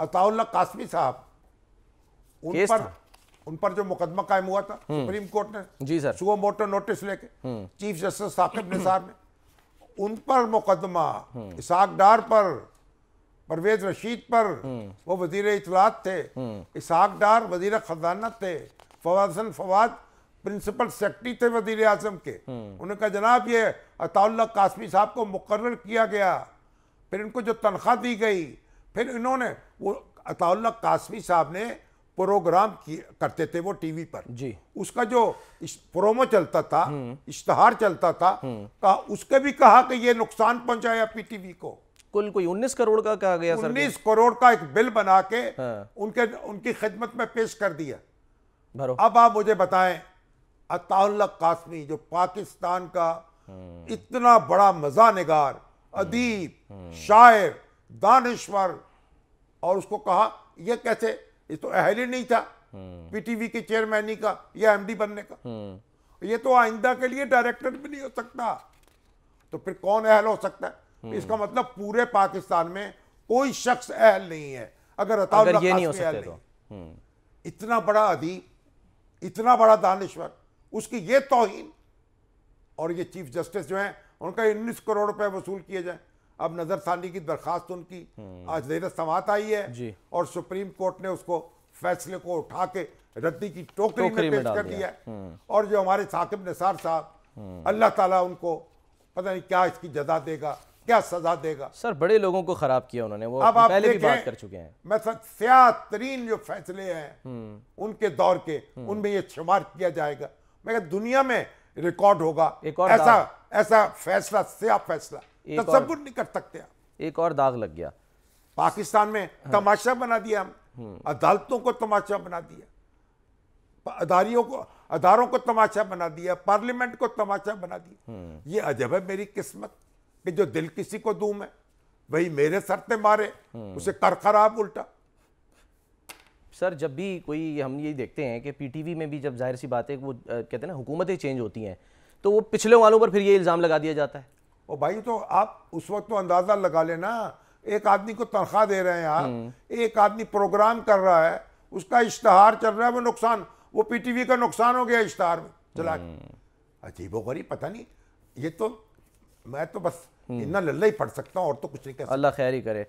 अताउल्ला कासमी साहब उन पर उन पर जो मुकदमा कायम हुआ था हम्म। सुप्रीम कोर्ट ने जी सर सुबह मोटर नोटिस लेके हम्म। चीफ जस्टिस साकिब निसार ने उन पर मुकदमा हम्म। इसाक डार पर परवेज रशीद पर वो वजीर इतलात थे इसाक डार वजीर खजाना थे फवाद हसन फवाद प्रिंसिपल सेक्रेटरी थे वजीर आजम के उन्होंने कहा जनाब ये अताउल्ला कासमी साहब को मुकर किया गया फिर इनको जो तनख्वाह दी गई फिर इन्होंने वो अताउल्ला कासमी साहब ने प्रोग्राम करते थे वो टीवी पर जी उसका जो प्रोमो चलता था हम्म। इश्तहार चलता था हम्म। का उसके भी कहा कि ये नुकसान पहुंचाया पीटीवी को कुल कोई 19 करोड़ का कहा गया 19 करोड़ का एक बिल बना के हाँ। उनके उनकी खिदमत में पेश कर दिया भरो। अब आप मुझे बताएं अताउल्ला कासमी जो पाकिस्तान का हम्म। इतना बड़ा मजा नगार अदीब शायर दानश्वर और उसको कहा ये कैसे ये तो अहल ही नहीं था हम्म। पीटीवी के चेयरमैनी का या एमडी बनने का हम्म। ये तो आइंदा के लिए डायरेक्टर भी नहीं हो सकता तो फिर कौन अहल हो सकता है हम्म। इसका मतलब पूरे पाकिस्तान में कोई शख्स अहल नहीं है अगर अगर ये नहीं हो सकता तो इतना बड़ा अदीब इतना बड़ा दानश्वर उसकी ये तोहिन और ये चीफ जस्टिस जो है उनका उन्नीस करोड़ रुपए वसूल किए जाए अब नज़रसानी की दरखास्त उनकी हम्म। आज जेर समात आई है और सुप्रीम कोर्ट ने उसको फैसले को उठा के रद्दी की टोकरी, टोकरी में पेश कर दिया है हम्म। और जो हमारे साकिब निसार साहब हम्म। अल्लाह ताला उनको पता नहीं क्या इसकी जजा देगा क्या सजा देगा सर बड़े लोगों को खराब किया उन्होंने वो अब आप पहले भी बात कर चुके हैं मैं सिया तरीन जो फैसले हैं उनके दौर के उनमें ये शुमार किया जाएगा मैं दुनिया में रिकॉर्ड होगा एक और ऐसा ऐसा फैसला सया फैसला तस्वुर नहीं कर सकते आप एक और दाग लग गया पाकिस्तान में हाँ। तमाशा बना दिया हम हम्म। अदालतों को तमाशा बना दिया अदारियों को अदारों को तमाशा बना दिया पार्लियामेंट को तमाशा बना दिया हम्म। ये अजब है मेरी किस्मत कि जो दिल किसी को दूम है वही मेरे सर पे मारे हम्म। उसे कर खराब उल्टा सर जब भी कोई हम ये देखते हैं कि पीटीवी में भी जब जाहिर सी बात है वो कहते हैं ना हुकूमतें चेंज होती हैं तो वो पिछले वालों पर फिर ये इल्ज़ाम लगा दिया जाता है ओ भाई तो आप उस वक्त तो अंदाज़ा लगा लेना एक आदमी को तनख्वाह दे रहे हैं आप हम्म। एक आदमी प्रोग्राम कर रहा है उसका इश्तहार चल रहा है वो नुकसान वो पीटीवी का नुकसान हो गया इश्तहार में चला हम्म। अजीबो गरीब पता नहीं ये तो मैं तो बस हम्म। इतना लल्ला ही पढ़ सकता हूँ और तो कुछ नहीं कर अल्लाह खैर ही करे